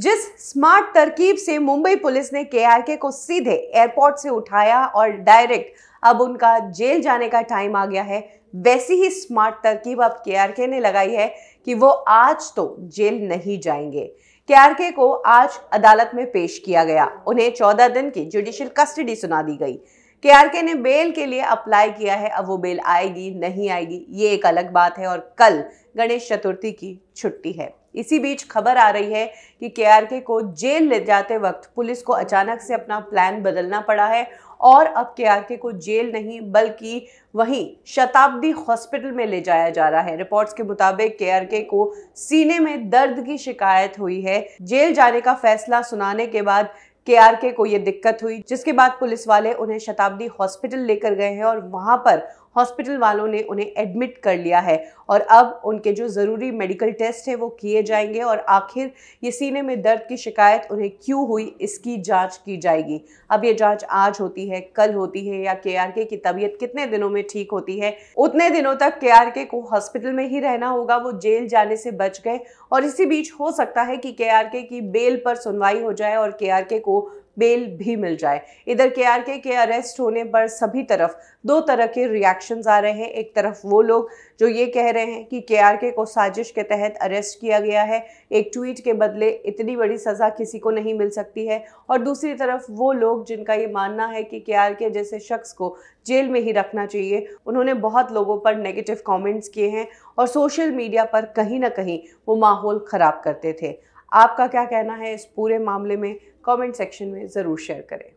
जिस स्मार्ट तरकीब से मुंबई पुलिस ने केआरके को सीधे एयरपोर्ट से उठाया और डायरेक्ट अब उनका जेल जाने का टाइम आ गया है वैसी ही स्मार्ट तरकीब अब केआरके ने लगाई है कि वो आज तो जेल नहीं जाएंगे केआरके को आज अदालत में पेश किया गया उन्हें चौदह दिन की जुडिशियल कस्टडी सुना दी गई केआरके ने बेल के लिए अप्लाई किया है अब वो बेल आएगी नहीं आएगी ये एक अलग बात है और कल गणेश चतुर्थी की छुट्टी है इसी बीच खबर आ रही है कि केआरके को जेल ले जाते वक्त पुलिस को अचानक से अपना प्लान बदलना पड़ा है और अब केआरके को जेल नहीं बल्कि वहीं शताब्दी हॉस्पिटल में ले जाया जा रहा है रिपोर्ट्स के मुताबिक केआरके को सीने में दर्द की शिकायत हुई है जेल जाने का फैसला सुनाने के बाद के को ये दिक्कत हुई जिसके बाद पुलिस वाले उन्हें शताब्दी हॉस्पिटल लेकर गए हैं और वहां पर हॉस्पिटल वालों ने उन्हें एडमिट कर लिया है और अब उनके जो ज़रूरी मेडिकल टेस्ट है वो किए जाएंगे और आखिर ये सीने में दर्द की शिकायत उन्हें क्यों हुई इसकी जांच की जाएगी अब ये जांच आज होती है कल होती है या के की तबीयत कितने दिनों में ठीक होती है उतने दिनों तक के को हॉस्पिटल में ही रहना होगा वो जेल जाने से बच गए और इसी बीच हो सकता है कि के की बेल पर सुनवाई हो जाए और के को बेल भी मिल जाए इधर के आर के अरेस्ट होने पर सभी तरफ दो तरह के रिएक्शंस आ रहे हैं एक तरफ वो लोग जो ये कह रहे हैं कि के आर के को साजिश के तहत अरेस्ट किया गया है एक ट्वीट के बदले इतनी बड़ी सज़ा किसी को नहीं मिल सकती है और दूसरी तरफ वो लोग जिनका ये मानना है कि के आर के जैसे शख्स को जेल में ही रखना चाहिए उन्होंने बहुत लोगों पर नेगेटिव कमेंट्स किए हैं और सोशल मीडिया पर कहीं ना कहीं वो माहौल ख़राब करते थे आपका क्या कहना है इस पूरे मामले में कमेंट सेक्शन में ज़रूर शेयर करें